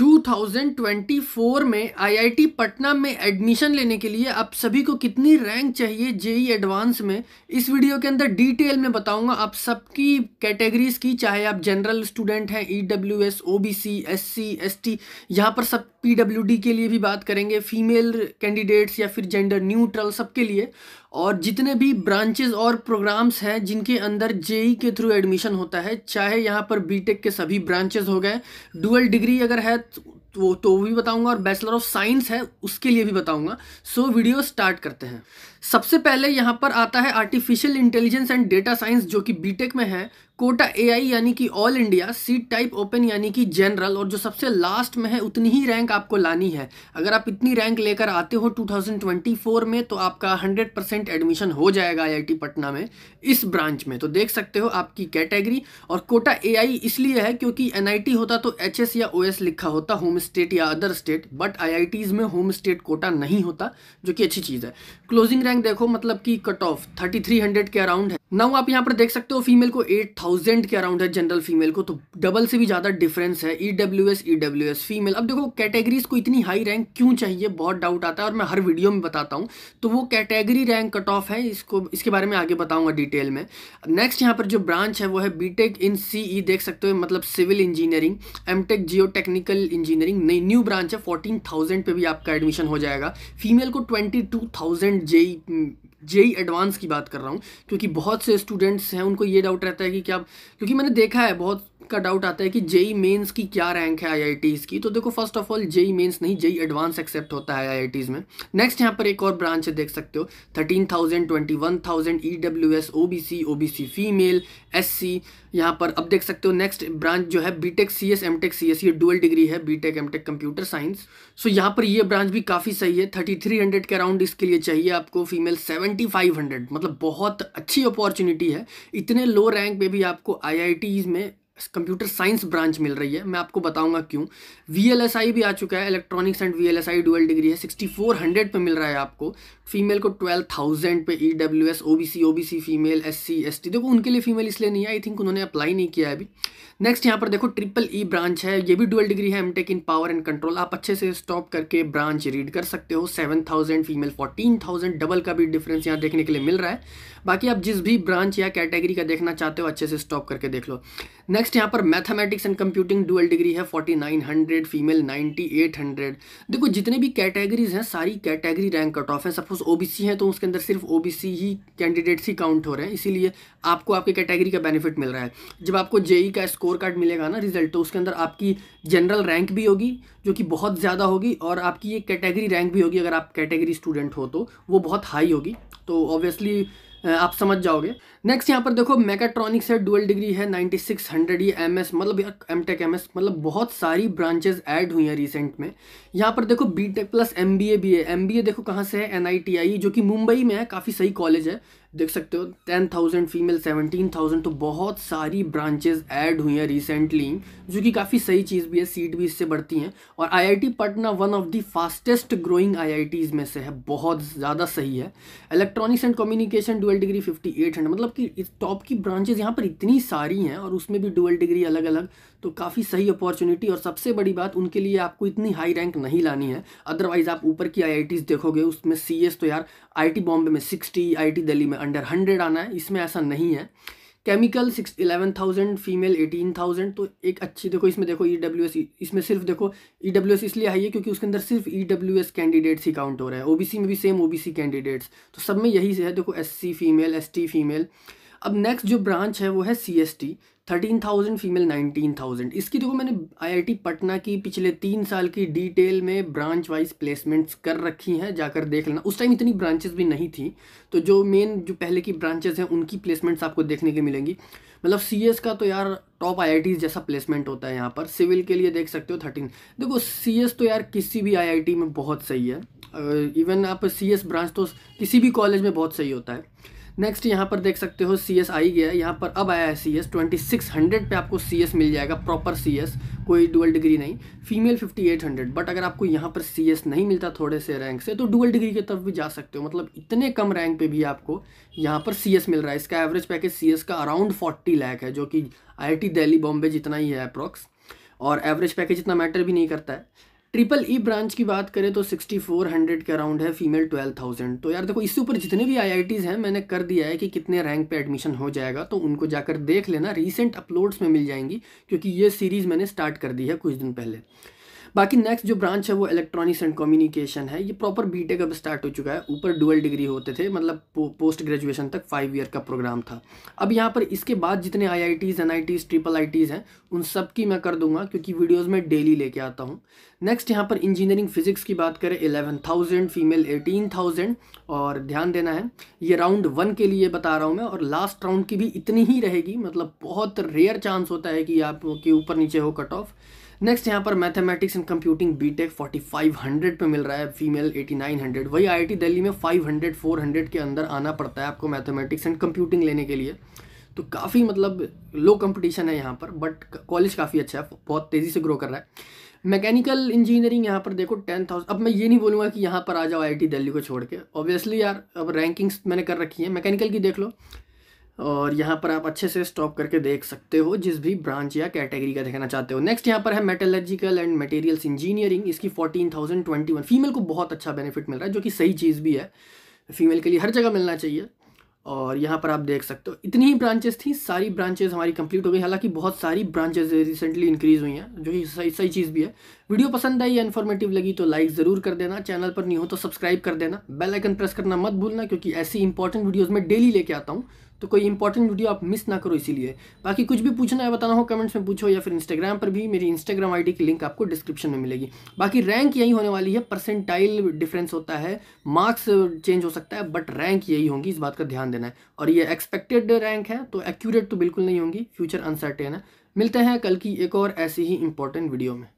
2024 में आईआईटी पटना में एडमिशन लेने के लिए आप सभी को कितनी रैंक चाहिए जेई एडवांस e में इस वीडियो के अंदर डिटेल में बताऊंगा आप सबकी कैटेगरीज की चाहे आप जनरल स्टूडेंट हैं E W S O B C S C S T यहाँ पर सब पी डब्ल्यू डी के लिए भी बात करेंगे फीमेल कैंडिडेट्स या फिर जेंडर न्यूट्रल सबके लिए और जितने भी ब्रांचेज और प्रोग्राम्स हैं जिनके अंदर जेई e के थ्रू एडमिशन होता है चाहे यहाँ पर बीटेक के सभी ब्रांचेज हो गए डुअल डिग्री अगर है तो वो तो, तो भी बताऊंगा और बैचलर ऑफ साइंस है उसके लिए भी बताऊंगा सो वीडियो स्टार्ट करते हैं सबसे पहले यहाँ पर आता है artificial intelligence and data science जो कि बीटेक में है कोटा एआई यानी कि all India seat type open यानी कि जनरल और जो सबसे लास्ट में है उतनी ही रैंक आपको लानी है अगर आप इतनी रैंक लेकर आते हो 2024 में तो आपका 100 परसेंट एडमिशन हो जाएगा आईआईटी पटना में इस ब्रांच में तो देख सकते हो आपकी कैटेगरी और कोटा ए इसलिए है क्योंकि एनआईटी होता तो एच या ओ लिखा होता होम स्टेट या अदर स्टेट बट आई में होम स्टेट कोटा नहीं होता जो कि अच्छी चीज़ है क्लोजिंग रैंक देखो मतलब कि कट ऑफ 3300 के अराउंड है नाउ आप यहाँ पर देख सकते हो फीमेल को 8000 के अराउंड है जनरल फीमेल को तो डबल से भी ज़्यादा डिफरेंस है E W S E S female अब देखो कैटेगरीज को इतनी हाई रैंक क्यों चाहिए बहुत डाउट आता है और मैं हर वीडियो में बताता हूँ तो वो कैटेगरी रैंक कट ऑफ है इसको इसके बारे में आगे बताऊंगा डिटेल में नेक्स्ट यहाँ पर जो ब्रांच है वो है बी टेक इन सी ई देख सकते हो मतलब civil engineering M tech geotechnical engineering नई न्यू ब्रांच है फोर्टीन थाउजेंड पे भी आपका एडमिशन हो जाएगा फीमेल को twenty two thousand JEE JEE advance की बात कर रहा हूँ क्योंकि बहुत से स्टूडेंट्स हैं उनको ये डाउट रहता है कि क्या क्योंकि मैंने देखा है बहुत का डाउट आता है कि जेई मेंस e की क्या रैंक है आई की तो देखो first of all JEE mains नहीं जेई एडवांस एक्सेप्ट होता है आई में नेक्स्ट यहाँ पर एक और ब्रांच है देख सकते हो thirteen thousand twenty one thousand E W S O B C O B C female S C यहाँ पर अब देख सकते हो नेक्स्ट ब्रांच जो है B tech C S M tech C S ये डुअल डिग्री है B tech M tech computer science so यहाँ पर ये ब्रांच भी काफ़ी सही है थर्टी थ्री हंड्रेड के अराउंड इसके लिए चाहिए आपको फीमेल सेवेंटी फाइव हंड्रेड मतलब बहुत अच्छी अपॉर्चुनिटी है इतने लो रैंक में भी आपको आई में कंप्यूटर साइंस ब्रांच मिल रही है मैं आपको बताऊंगा क्यों वी भी आ चुका है electronics and V dual degree है 6400 पे मिल रहा है आपको फीमेल को 12000 पे E W S O B C O B C female S C S T देखो उनके लिए फीमेल इसलिए नहीं है आई थिंक उन्होंने अप्लाई नहीं किया है अभी नेक्स्ट यहाँ पर देखो ट्रिपल ई ब्रांच है ये भी डुअल डिग्री है M tech in power and control आप अच्छे से स्टॉप करके ब्रांच रीड कर सकते हो seven thousand female fourteen thousand double का भी डिफरेंस यहाँ देखने के लिए मिल रहा है बाकी आप जिस भी ब्रांच या कैटेगरी का देखना चाहते हो अच्छे से स्टॉप करके देख लो नेक्स्ट नेक्स्ट यहाँ पर mathematics and computing dual degree है 4900 फीमेल 9800 देखो जितने भी कैटेगरीज हैं सारी कैटेगरी रैंक कट ऑफ है सपोज ओबीसी है तो उसके अंदर सिर्फ ओबीसी ही कैंडिडेट्स ही काउंट हो रहे हैं इसीलिए आपको आपके कैटेगरी का बेनिफिट मिल रहा है जब आपको जेई e का स्कोर कार्ड मिलेगा ना रिजल्ट तो उसके अंदर आपकी जनरल रैंक भी होगी जो कि बहुत ज़्यादा होगी और आपकी ये कैटेगरी रैंक भी होगी अगर आप कैटेगरी स्टूडेंट हो तो वो बहुत हाई होगी तो ऑब्वियसली आप समझ जाओगे नेक्स्ट यहाँ पर देखो मेकाट्रॉनिक्स है डुअल डिग्री है 9600 ये एमएस मतलब एम टेक एम मतलब बहुत सारी ब्रांचेस ऐड हुई हैं रिसेंट में यहाँ पर देखो बीटेक प्लस एमबीए भी है एमबीए देखो कहाँ से है एनआईटीआई e, जो कि मुंबई में है काफ़ी सही कॉलेज है देख सकते हो ten thousand female seventeen thousand तो बहुत सारी ब्रांचेज ऐड हुई हैं रिसेंटली जो कि काफ़ी सही चीज़ भी है सीट भी इससे बढ़ती हैं और IIT Patna one of the fastest growing IITs में से है बहुत ज़्यादा सही है electronics and communication dual degree fifty eight hundred मतलब कि टॉप की ब्रांचेज यहाँ पर इतनी सारी हैं और उसमें भी डुअल डिग्री अलग अलग तो काफ़ी सही अपॉर्चुनिटी और सबसे बड़ी बात उनके लिए आपको इतनी हाई रैंक नहीं लानी है अदरवाइज़ आप ऊपर की आई देखोगे उसमें सी तो यार आई बॉम्बे में सिक्सटी आई दिल्ली में अंडर हंड्रेड आना है इसमें ऐसा नहीं है chemical six eleven thousand female eighteen thousand तो एक अच्छी देखो इसमें देखो ई डब्ल्यू एस इसमें सिर्फ देखो ई डब्ल्यू एस इसलिए आई है क्योंकि उसके अंदर सिर्फ ई डब्ल्यू एस कैंडिडेट्स ही काउंट हो रहा है ओ बी सी में भी same O B C candidates तो सब में यही से है देखो S C female S T female अब नेक्स्ट जो ब्रांच है वो है C S T thirteen thousand female nineteen thousand इसकी देखो मैंने आईआईटी पटना की पिछले तीन साल की डिटेल में ब्रांच वाइज प्लेसमेंट्स कर रखी हैं जाकर देख लेना उस टाइम इतनी ब्रांचेस भी नहीं थी तो जो मेन जो पहले की ब्रांचेस हैं उनकी प्लेसमेंट्स आपको देखने की मिलेंगी मतलब सी एस का तो यार टॉप आई आई टी जैसा प्लेसमेंट होता है यहाँ पर सिविल के लिए देख सकते हो थर्टीन देखो सी एस तो यार किसी भी आई आई टी में बहुत सही है इवन आप सी एस ब्रांच तो किसी भी कॉलेज में बहुत सही होता है नेक्स्ट यहाँ पर देख सकते हो सी एस आई गया यहाँ पर अब आया है C S twenty six hundred पर आपको सी एस मिल जाएगा प्रॉपर सी एस कोई डुअल डिग्री नहीं female fifty eight hundred but अगर आपको यहाँ पर सी एस नहीं मिलता थोड़े से रैंक से तो डुअल डिग्री की तरफ भी जा सकते हो मतलब इतने कम रैंक पे भी आपको यहाँ पर सी एस मिल रहा है इसका एवरेज पैकेज सी एस का अराउंड फोर्टी लैक है जो कि I I T Delhi Bombay जितना ही है अप्रॉक्स और एवरेज पैकेज इतना मैटर भी नहीं करता है ट्रिपल ई ब्रांच की बात करें तो 6400 के अराउंड है फीमेल 12000 तो यार देखो इससे ऊपर जितने भी आईआईटीज़ हैं मैंने कर दिया है कि कितने रैंक पे एडमिशन हो जाएगा तो उनको जाकर देख लेना रिसेंट अपलोड्स में मिल जाएंगी क्योंकि ये सीरीज़ मैंने स्टार्ट कर दी है कुछ दिन पहले बाकी नेक्स्ट जो ब्रांच है वो इलेक्ट्रॉनिक्स एंड कम्युनिकेशन है ये प्रॉपर बीटेक अब स्टार्ट हो चुका है ऊपर डुअल डिग्री होते थे मतलब पोस्ट ग्रेजुएशन तक फाइव ईयर का प्रोग्राम था अब यहाँ पर इसके बाद जितने I I Ts N I Ts triple I Ts हैं उन सब की मैं कर दूंगा क्योंकि वीडियोज़ में डेली लेके आता हूँ नेक्स्ट यहाँ पर इंजीनियरिंग फिजिक्स की बात करें eleven thousand female eighteen thousand और ध्यान देना है ये राउंड वन के लिए बता रहा हूँ मैं और लास्ट राउंड की भी इतनी ही रहेगी मतलब बहुत रेयर चांस होता है कि आपके ऊपर नीचे हो कट ऑफ नेक्स्ट यहाँ पर मैथमेटिक्स एंड कंप्यूटिंग बीटेक 4500 पे मिल रहा है फीमेल 8900 वही आईआईटी दिल्ली में 500 400 के अंदर आना पड़ता है आपको मैथमेटिक्स एंड कंप्यूटिंग लेने के लिए तो काफ़ी मतलब लो कंपटीशन है यहाँ पर बट कॉलेज काफ़ी अच्छा है बहुत तेज़ी से ग्रो कर रहा है मैकेनिकल इंजीनियरिंग यहाँ पर देखो टेन थाउजेंड अब मैं ये नहीं बोलूँगा कि यहाँ पर आ जाओ आई दिल्ली को छोड़ के ऑब्वियसली यार अब रैंकिंग्स मैंने कर रखी है मैकेनिकल की देख लो और यहाँ पर आप अच्छे से स्टॉप करके देख सकते हो जिस भी ब्रांच या कैटेगरी का देखना चाहते हो नेक्स्ट यहाँ पर है मेटलर्जिकल एंड मटेरियल्स इंजीनियरिंग इसकी fourteen thousand twenty one female को बहुत अच्छा बेनिफिट मिल रहा है जो कि सही चीज़ भी है फीमेल के लिए हर जगह मिलना चाहिए और यहाँ पर आप देख सकते हो इतनी ही ब्रांचेस थी सारी ब्रांचेज हमारी कंप्लीट हो गई हालांकि बहुत सारी ब्रांचेज रिसेंटली इंक्रीज़ हुई हैं जो कि सही सही चीज़ भी है वीडियो पसंद आई या इन्फॉर्मेटिव लगी तो लाइक ज़रूर कर देना चैनल पर नहीं हो तो सब्सक्राइब कर देना बेल आइकन प्रेस करना मत भूलना क्योंकि ऐसी इंपॉर्टेंट वीडियोज़ में डेली लेके आता हूँ तो कोई इंपॉर्टेंट वीडियो आप मिस ना करो इसीलिए बाकी कुछ भी पूछना है बताना हो कमेंट्स में पूछो या फिर इंस्टाग्राम पर भी मेरी इंस्टाग्राम आईडी की लिंक आपको डिस्क्रिप्शन में मिलेगी बाकी रैंक यही होने वाली है परसेंटाइल डिफरेंस होता है मार्क्स चेंज हो सकता है बट रैंक यही होंगी इस बात का ध्यान देना है और ये एक्सपेक्टेड रैंक है तो एक्यूरेट तो बिल्कुल नहीं होंगी फ्यूचर अनसर्टेन है मिलते हैं कल की एक और ऐसी ही इंपॉर्टेंट वीडियो में